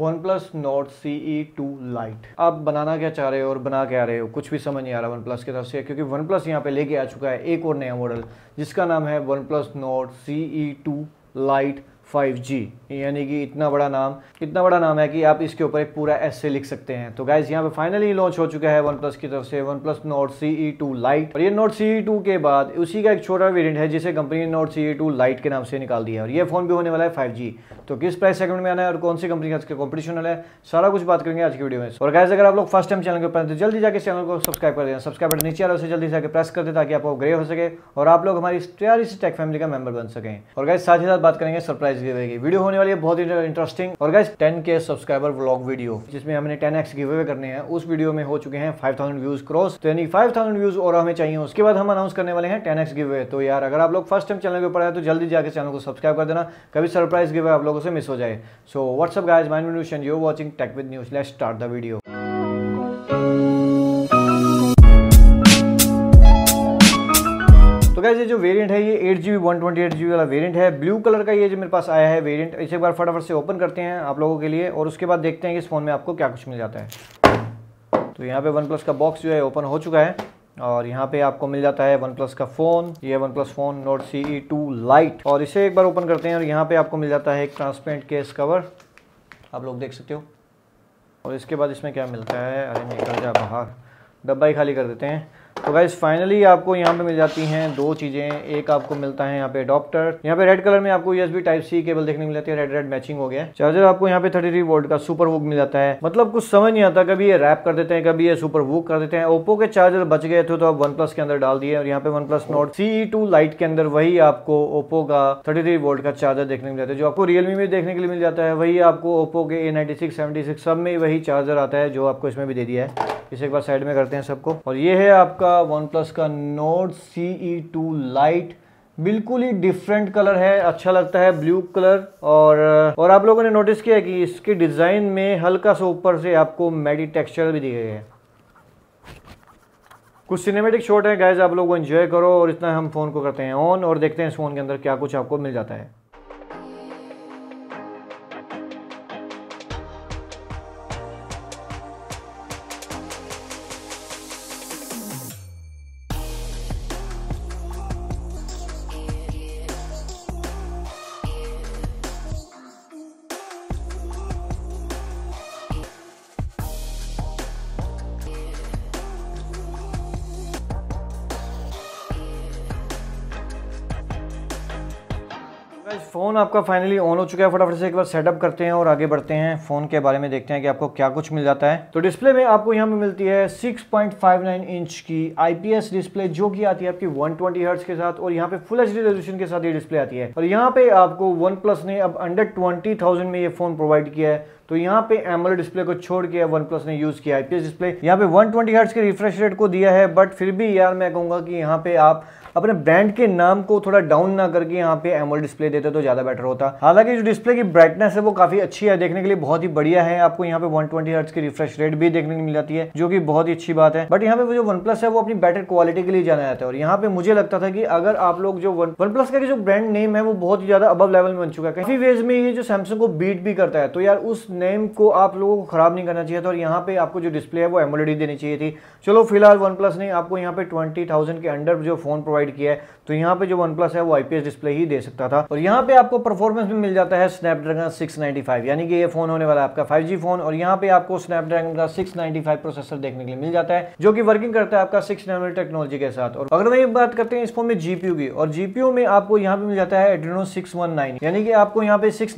one plus Nord C E two Lite आप बनाना क्या चाह रहे हो और बना क्या रहे हो कुछ भी समझ नहीं आ रहा वन प्लस की तरफ से क्योंकि वन प्लस यहाँ पे लेके आ चुका है एक और नया मॉडल जिसका नाम है one plus Nord C E two Lite 5G यानी कि इतना बड़ा नाम इतना बड़ा नाम है कि आप इसके ऊपर एक पूरा एस से लिख सकते हैं तो गाइज यहाँ पे फाइनली लॉन्च हो चुका है वन प्लस की तरफ से one plus Nord C E two Lite और ये नोट सी ई टू के बाद उसी का एक छोटा वेरियंट है जिसे कंपनी ने Nord C E two light के नाम से निकाल दिया है और ये फोन भी होने वाला है फाइव तो किस प्राइस सेगमेंट में आना है और कौन सी कंपनी का इसका कॉम्पिटिशन है सारा कुछ बात करेंगे आज की वीडियो में और गाइज अगर आप लोग फर्स्ट टाइम चैनल के ऊपर तो जल्दी जाकर चैनल को सब्सक्राइब कर देना सब्सक्राइब बटन नीचे आरोप से जल्दी जाकर प्रेस कर दे ताकि आपको ग्रे हो सके और आप लोग हमारी प्यारी सी टेक फैमिली का मेंबर बन सकें और गाइज साथ ही साथ बात करेंगे सरप्राइज गिव की वीडियो होने वाली है बहुत ही इंटरेस्टिंग और गाइस टेन के सब्सक्राइबर व्लॉग वीडियो जिसमें हमने टेन एक्स गिव अवे करने हैं उस वीडियो में हो चुके हैं फाइव थाउजेंड व्यूज क्रॉस तो यानी फाइव थाउजेंड व्यूज और हमें चाहिए उसके बाद हम अनाउंस करने वाले हैं टेन एक्स गिव तो यार अगर आप लोग फर्स्ट टाइम चैनल के ऊपर आए तो जल्दी जाकर चैनल को सब्सक्राइब कर देना कभी सरप्राइज गिवे आप लोगों से मिस हो जाए so what's up guys mind news you watching tech with news let start the video guys ये जो वेरिएंट है ये eight G one twenty eight G वाला वेरिएंट है ब्लू कलर का ये जो मेरे पास आया है वेरिएंट इसे एक बार फटाफट से ओपन करते हैं आप लोगों के लिए और उसके बाद देखते हैं कि इस फ़ोन में आपको क्या कुछ मिल जाता है तो यहाँ पे वन प्लस का बॉक्स जो है ओपन हो चुका है और यहाँ पे आपको मिल जाता है वन प्लस का फ़ोन ये OnePlus phone Nord C E two Lite और इसे एक बार ओपन करते हैं और यहाँ पे आपको मिल जाता है एक ट्रांसपेरेंट केस कवर आप लोग देख सकते हो और इसके बाद इसमें क्या मिलता है अरे निकल जा बाहर डब्बा ही खाली कर देते हैं तो गाइज फाइनली आपको यहाँ पे मिल जाती हैं दो चीज़ें एक आपको मिलता है यहाँ पे अडोप्टर यहाँ पे रेड कलर में आपको यूएसबी टाइप सी केबल देखने मिल जाती है रेड रेड मैचिंग हो गया चार्जर आपको यहाँ पे थर्टी थ्री वोल्ट का सुपर वुक मिल जाता है मतलब कुछ समझ नहीं आता कभी ये रैप कर देते हैं कभी ये सुपर वुक कर देते हैं ओप्पो के चार्जर बच गए थे तो आप वन के अंदर डाल दिए और यहाँ पे one plus Nord C two light के अंदर वही आपको ओप्पो का थर्टी थ्री वोल्ट का चार्जर देखने मिल जाता है जो आपको रियलमी में देखने के लिए मिल जाता है वही आपको ओप्पो के ए सिक्स सेवेंटी सिक्स सब में वही चार्जर आता है जो आपको इसमें भी दे दिया है इसे एक बार साइड में करते हैं सबको और ये है आपका वन प्लस का Nord C E two lite बिल्कुल ही डिफरेंट कलर है अच्छा लगता है ब्लू कलर और और आप लोगों ने नोटिस किया कि इसके डिज़ाइन में हल्का सा ऊपर से आपको मेडी टेक्सचर भी दिए गए कुछ सिनेमेटिक शॉट है गाइज आप लोग एंजॉय करो और इतना हम फ़ोन को करते हैं ऑन और देखते हैं इस फ़ोन के अंदर क्या कुछ आपको मिल जाता है तो फ़ोन आपका फाइनली ऑन हो चुका है फटाफट से एक बार सेटअप करते हैं और आगे बढ़ते हैं फ़ोन के बारे में देखते हैं कि आपको क्या कुछ मिल जाता है तो डिस्प्ले में आपको यहाँ पे मिलती है 6.59 इंच की आईपीएस डिस्प्ले जो कि आती है आपकी 120 ट्वेंटी के साथ और यहाँ पे फुल एच रेजोल्यूशन के साथ ये डिस्प्ले आती है और यहाँ पे आपको वन ने अब अंडर ट्वेंटी में ये फ़ोन प्रोवाइड किया है तो यहाँ पे एमल डिस्प्ले को छोड़ के वन प्लस ने यूज किया आईपीएस डिस्प्ले यहाँ पे 120 हर्ट्ज के रिफ्रेश रेट को दिया है बट फिर भी यार मैं कहूँगा कि यहाँ पे आप अपने ब्रांड के नाम को थोड़ा डाउन ना करके यहाँ पे एमोल डिस्प्ले देते तो ज़्यादा बेटर होता हालांकि जो डिस्प्ले की ब्राइटनेस है वो काफ़ी अच्छी है देखने के लिए बहुत ही बढ़िया है आपको यहाँ पे वन ट्वेंटी की रिफ्रेश रेट भी देखने को मिल जाती है जो कि बहुत ही अच्छी बात है बट यहाँ पे जो वन प्लस है वो अपनी बेटर क्वालिटी के लिए जाना जाता है और यहाँ पे मुझे लगता था कि अगर आप लोग जो वन प्लस का जो ब्रांड नेम है वो बहुत ही ज्यादा अब लेवल में बन चुका है काफी वेज में ये जो सैमसंग को बीट भी करता है तो यार उस नेम को आप लोगों को खराब नहीं करना चाहिए था और यहाँ पे आपको जो डिस्प्ले है वो एमोलेडी देनी चाहिए थी चलो फिलहाल वन प्लस ने आपको यहाँ पे ट्वेंटी थाउजेंड के अंडर जो फोन प्रोवाइड प्रोवाइड किया है तो यहाँ पे जो वन प्लस है वो आईपीएस डिस्प्ले ही दे सकता था और यहाँ पे आपको परफॉर्मेंस भी मिल जाता है स्नैपड्रैगन 695 यानी कि ये फोन होने वाला है आपका 5G फोन और यहाँ पे आपको स्नैपड्रैगन का 695 प्रोसेसर देखने के लिए मिल जाता है जो कि वर्किंग करता है आपका सिक्स नाइन टेक्नोलॉजी के साथ और अगर वही बात करते हैं इस फोन में जीपीयू की और जीपीयू में आपको यहाँ पे मिल जाता है एड्रीनो सिक्स यानी कि आपको यहाँ पे सिक्स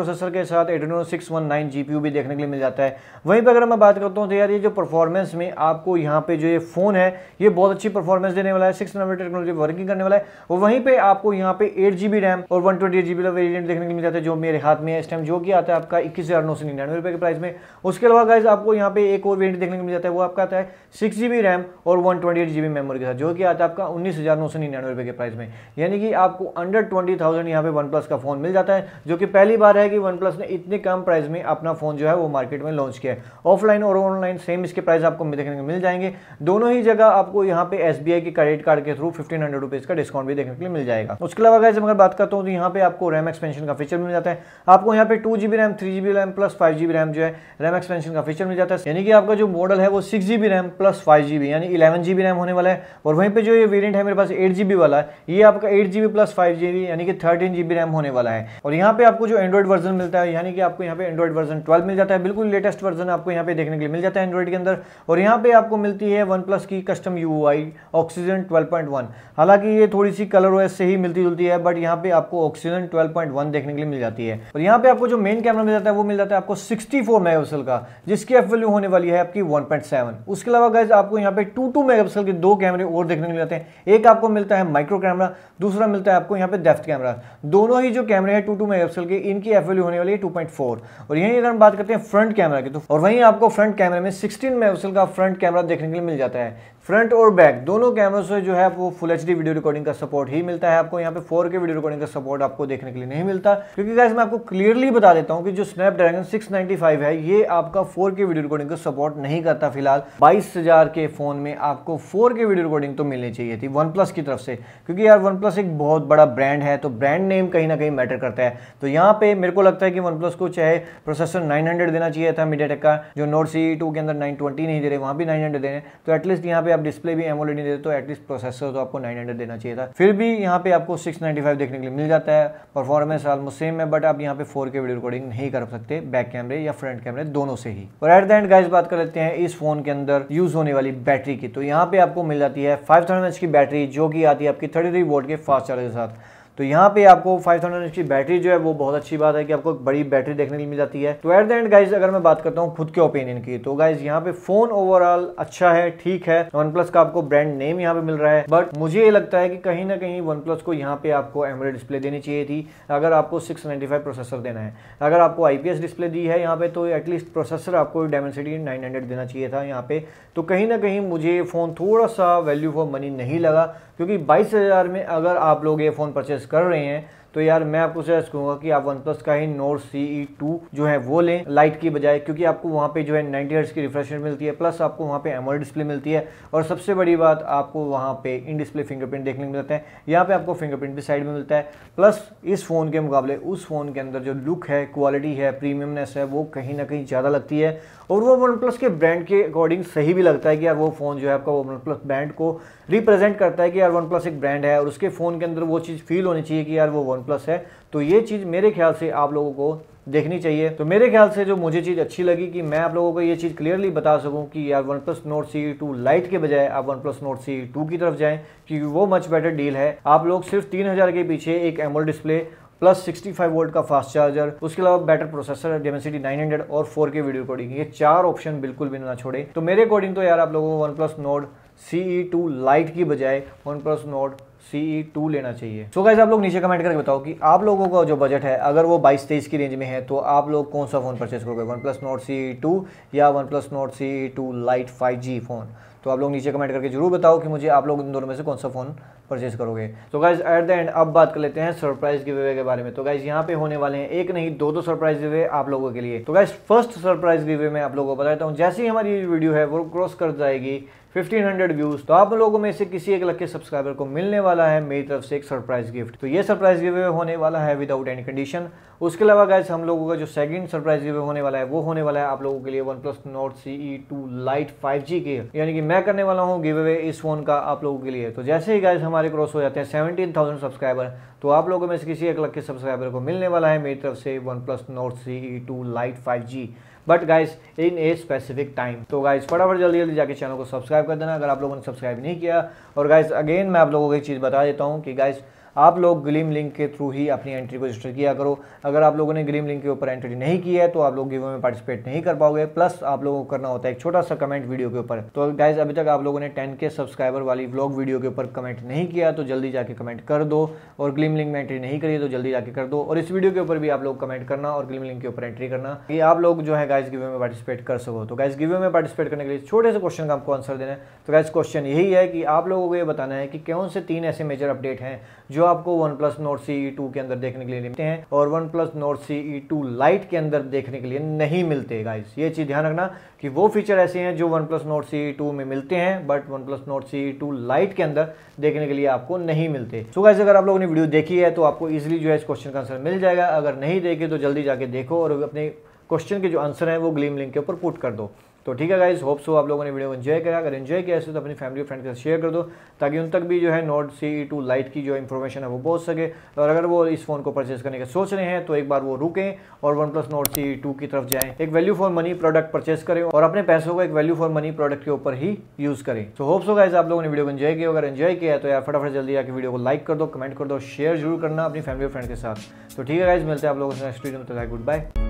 प्रोसेसर के साथ एड्रीनो सिक्स जीपीयू भी देखने के लिए मिल जाता है वहीं पर अगर मैं बात करता हूँ तो यार ये जो परफॉर्मेंस में आपको यहाँ पे जो ये फोन है ये बहुत अच्छी परफॉर्मेंस देने वाला है सिक्स नैनोमीटर टेक्नोलॉजी जो वर्किंग करने वाला है वहीं पे आपको यहाँ पे एट जी बी रैम और one twenty eight G B variant देखने को मिल जाता है जो मेरे हाथ में है इस टाइम जो कि आता है आपका इक्कीस हज़ार नौ सौ निन्यानवे रुपये के प्राइस में उसके अलावा गाइज आपको यहाँ पे एक और वेरियंट देखने को मिल जाता है वो आपका आता है सिक्स जी बी रैम और one twenty eight G B memory के साथ जो कि आता है आपका उन्नीस हज़ार नौ सौ निन्यानवे रुपये के प्राइस में यानी कि आपको अंडर ट्वेंटी थाउजेंड यहाँ पे वन प्लस का फ़ोन मिल जाता है जो कि पहली बार है कि वन प्लस ने इतने कम प्राइस में अपना फ़ोन जो है वो मार्केट में लॉन्च किया है ऑफलाइन और ऑनलाइन सेम इसके प्राइस आपको देखने को मिल जाएंगे दोनों ही जगह आपको यहाँ पे एस के क्रेडिट कार्ड के through fifteen thirteen hundred rupees का डिस्काउंट भी देखने के लिए मिल जाएगा उसके अलावा अगर मैं बात करता हूँ तो यहाँ पे आपको रैम एक्सपेंशन का फीचर मिल जाता है आपको यहाँ पे two G RAM three G RAM plus five G RAM जो है रैम एक्सपेंशन का फीचर मिल जाता है यानी कि आपका जो मॉडल है वो six G RAM plus five G B यानी इलेवन जी रैम होने वाला है और वहीं पर जो ये वेरियंट है मेरे पास एट जी बी वाला ये आपका eight G B plus five G B यानी कि थर्टीन जी बी रैम होने वाला है और यहाँ पे आपको जो एंड्रॉइड वर्जन मिलता है यानी कि आपको यहाँ पे एंड्रॉइड वर्जन ट्वेल्व मिल जाता है बिल्कुल लेटेस्ट वर्जन आपको यहाँ पे देखने के लिए मिल जाता है एंड्रॉइड के अंदर और यहाँ पे आपको मिलती है वन प्लस की custom U I Oxygen twelve point one हालांकि ये थोड़ी सी कलर ओएस से ही मिलती जुलती है बट यहाँ पे आपको ऑक्सीजन 12.1 देखने के लिए मिल जाती है और यहाँ पे आपको जो मेन कैमरा मिल जाता है वो मिल जाता है आपको 64 मेगापिक्सल का जिसकी एफ वैल्यू होने वाली है आपकी 1.7 उसके अलावा गैस आपको यहाँ पे टू टू मेगापिक्सल के दो कैमरे और देखने को मिल जाते हैं एक आपको मिलता है माइक्रो कैमरा दूसरा मिलता है आपको यहाँ पे डेफ्थ कैमरा दोनों ही जो कैमरे हैं टू टू मेगापिक्सल के इनकी एफ वैल्यू होने वाली है टू और यहीं अगर हम बात करते हैं फ्रंट कैमरा की तो और वहीं आपको फ्रंट कैमरे में सिक्सटीन मेगापिक्सल का फ्रंट कैमरा देखने के लिए मिल जाता है फ्रंट और बैक दोनों कैमरों से जो है वो फुल एच वीडियो रिकॉर्डिंग का सपोर्ट ही मिलता है आपको यहाँ पे फोर के वीडियो रिकॉर्डिंग का सपोर्ट आपको देखने के लिए नहीं मिलता क्योंकि गाइस मैं आपको क्लियरली बता देता हूँ कि जो स्नैपड्रैगन 695 है ये आपका फोर के वीडियो रिकॉर्डिंग का सपोर्ट नहीं करता फिलहाल बाईस के फोन में आपको फोर के वीडियो रिकॉर्डिंग तो मिलनी चाहिए थी वन की तरफ से क्योंकि यार वन एक बहुत बड़ा ब्रांड है तो ब्रांड नेम कहीं ना कहीं मैटर करता है तो यहाँ पे मेरे को लगता है कि वन को चाहे प्रोसेसर नाइन देना चाहिए था मीडिया का जो नोट सी के अंदर नाइन नहीं दे रहे वहाँ भी नाइन देने तो एटलीस्ट यहाँ पे आप डिस्प्ले भी एमोलेड नहीं देते तो एटलीस्ट प्रोसेसर तो आपको 900 देना चाहिए था फिर भी यहाँ पे आपको 695 देखने के लिए मिल जाता है परफॉर्मेंस ऑलमोस्ट सेम है बट आप यहाँ पे 4K वीडियो रिकॉर्डिंग नहीं कर सकते बैक कैमरे या फ्रंट कैमरे दोनों से ही और एट द एंड गाइज बात कर लेते हैं इस फोन के अंदर यूज होने वाली बैटरी की तो यहाँ पे आपको मिल जाती है फाइव की बैटरी जो की आती है आपकी थर्टी वोल्ट के फास्ट चार्जर के साथ तो यहाँ पे आपको 5000 थाउजेंड की बैटरी जो है वो बहुत अच्छी बात है कि आपको बड़ी बैटरी देखने को मिल जाती है तो एट द एंड गाइज अगर मैं बात करता हूँ खुद के ओपिनियन की तो गाइज यहाँ पे फोन ओवरऑल अच्छा है ठीक है वन प्लस का आपको ब्रांड नेम यहाँ पे मिल रहा है बट मुझे ये लगता है कि कहीं ना कहीं वन प्लस को यहाँ पे आपको एमरेड डिस्प्ले देनी चाहिए थी अगर आपको सिक्स प्रोसेसर देना है अगर आपको आई डिस्प्ले दी है यहाँ पे तो एटलीस्ट प्रोसेसर आपको डायमेंसिटी नाइन देना चाहिए था यहाँ पे तो कहीं ना कहीं मुझे फ़ोन थोड़ा सा वैल्यू फॉर मनी नहीं लगा क्योंकि बाईस में अगर आप लोग ये फ़ोन परचेस कर रहे हैं तो यार मैं आपको सजेस्ट करूंगा कि आप वन प्लस का ही नोट सी ई टू जो है वो लें लाइट की बजाय क्योंकि आपको वहाँ पे जो है नाइनटी हर्ट्स की रिफ्रेश मिलती है प्लस आपको वहाँ पे एमोल डिस्प्ले मिलती है और सबसे बड़ी बात आपको वहाँ पे इन डिस्प्ले फिंगरप्रिंट देखने को मिलते हैं यहाँ पे आपको फिंगरप्रिंट भी साइड में मिलता है प्लस इस फ़ोन के मुकाबले उस फ़ोन के अंदर जो लुक है क्वालिटी है प्रीमियमनेस है वो कहीं ना कहीं ज़्यादा लगती है और वो वन प्लस के ब्रांड के अकॉर्डिंग सही भी लगता है कि यार वो फ़ोन जो है आपका वो वन प्लस ब्रांड को रिप्रेजेंट करता है कि यार वन प्लस एक ब्रांड है और उसके फ़ोन के अंदर वो चीज़ फील होनी चाहिए कि यार वो वन वन प्लस है तो ये चीज़ मेरे ख्याल से आप लोगों को देखनी चाहिए तो मेरे ख्याल से जो मुझे चीज़ अच्छी लगी कि मैं आप लोगों को ये चीज़ क्लियरली बता सकूं कि यार one plus Nord C two light के बजाय आप one plus Nord C two की तरफ जाएं क्योंकि वो मच बेटर डील है आप लोग सिर्फ तीन हज़ार के पीछे एक एमोल डिस्प्ले प्लस 65 वोल्ट का फास्ट चार्जर उसके अलावा बेटर प्रोसेसर डेमेसिटी 900 और 4K वीडियो रिकॉर्डिंग ये चार ऑप्शन बिल्कुल भी ना छोड़े तो मेरे अकॉर्डिंग तो यार आप लोगों को one plus Nord C E two lite की बजाय one plus Nord C two e लेना चाहिए सो so गाइज आप लोग नीचे कमेंट करके बताओ कि आप लोगों का जो बजट है अगर वो बाईस तेईस की रेंज में है तो आप लोग कौन सा फ़ोन परचेज करोगे one plus Nord C two या one plus Nord C two lite five G phone तो आप लोग नीचे कमेंट करके जरूर बताओ कि मुझे आप लोग इन दोनों में से कौन सा फ़ोन परचेज करोगे तो गाइज एट द एंड अब बात कर लेते हैं सरप्राइज गिव के बारे में तो गाइज यहाँ पे होने वाले हैं एक नहीं दो दो सरप्राइज गिवे आप लोगों के लिए तो गाइज फर्स्ट सरप्राइज गिवे मैं आप लोगों को बताता हूँ जैसे ही हमारी वीडियो है वो क्रॉस कर जाएगी 1500 व्यूज तो आप लोगों में से किसी एक लक्के सब्सक्राइबर को मिलने वाला है मेरी तरफ से एक सरप्राइज गिफ्ट तो ये सरप्राइज गिवे होने वाला है विदाउट एनी कंडीशन उसके अलावा गाइस हम लोगों का जो सेकंड सरप्राइज गिवे होने वाला है वो होने वाला है आप लोगों के लिए one plus Nord CE two lite five G के यानी कि मैं करने वाला हूँ गिव अवे इस फोन का आप लोगों के लिए तो जैसे ही गाइज हमारे हमारे क्रॉस हो जाते हैं सेवनटीन थाउजेंड सब्सक्राइबर तो आप लोगों में से किसी एक लाख के सब्सक्राइबर को मिलने वाला है मेरी तरफ से one plus Nord C E two lite five G but guys in a specific time तो गाइज फटाफट जल्दी जल्दी जाके चैनल को सब्सक्राइब कर देना अगर आप लोगों ने सब्सक्राइब नहीं किया और गाइज अगेन मैं आप लोगों को एक चीज़ बता देता हूँ कि गाइज़ आप लोग ग्लीम लिंक के थ्रू ही अपनी एंट्री को रजिस्टर किया करो अगर आप लोगों ने ग्लीम लिंक के ऊपर एंट्री नहीं की है तो आप लोग गिवे में पार्टिसिपेट नहीं कर पाओगे प्लस आप लोगों को करना होता है एक छोटा सा कमेंट वीडियो के ऊपर तो गाइज अभी तक आप लोगों ने टेन के सब्सक्राइबर वाली ब्लॉग वीडियो के ऊपर कमेंट नहीं किया तो जल्दी जाके कमेंट कर दो और ग्लीम लिंक में एंट्री नहीं करिए तो जल्दी जाके कर दो और इस वीडियो के ऊपर भी आप लोग कमेंट करना और ग्लीम लिंक के ऊपर एंट्री करना कि आप लोग जो है गाइज गिवे में पार्टिसिपेट कर सको तो गाइज गिवे में पार्टिसिपेट करने के लिए छोटे से क्वेश्चन का आपको आंसर देना है तो गाइज क्वेश्चन यही है कि आप लोगों को ये बताना है कि कौन से तीन ऐसे मेजर अपडेट हैं जो जो आपको one plus Nord C two के अंदर देखने के लिए मिलते हैं और one plus Nord C two light के अंदर देखने के लिए नहीं मिलते गाइस ये चीज़ ध्यान रखना कि वो फीचर ऐसे हैं जो one plus Nord C two में मिलते हैं but one plus Nord C two light के अंदर देखने के लिए आपको नहीं मिलते सो गाइस अगर आप लोगों ने वीडियो देखी है तो आपको इजिली जो है इस क्वेश्चन का आंसर मिल जाएगा अगर नहीं देखे तो जल्दी जाके देखो और अपने क्वेश्चन के जो आंसर है वो ग्लीम लिंक के ऊपर पुट कर दो तो ठीक है गाइज होप हो आप लोगों ने वीडियो को एंजॉय करा अगर एंजॉय किया है तो अपनी फैमिली और फ्रेंड के साथ शेयर कर दो ताकि उन तक भी जो है नोट सी टू लाइट की जो इन्फॉर्मेशन है वो पहुंच सके और अगर वो इस फ़ोन को परचेज करने का सोच रहे हैं तो एक बार वो रुकें और one plus Nord C two की तरफ जाएँ एक value for money product purchase करें और अपने पैसों को एक वैल्यू फॉर मनी प्रोडक्ट के ऊपर ही यूज़ करें तो होप हो गाइज आप लोगों ने वीडियो को एंजॉय किया अगर एंजॉय किया तो यार फटाफट जल्दी आकर वीडियो को लाइक कर दो कमेंट कर दो शेयर जरूर करना अपनी फैमिली और फ्रेंड के साथ तो ठीक है गाइज मिलते हैं आप लोगों से नेक्स्ट वीडियो में तो गुड बाय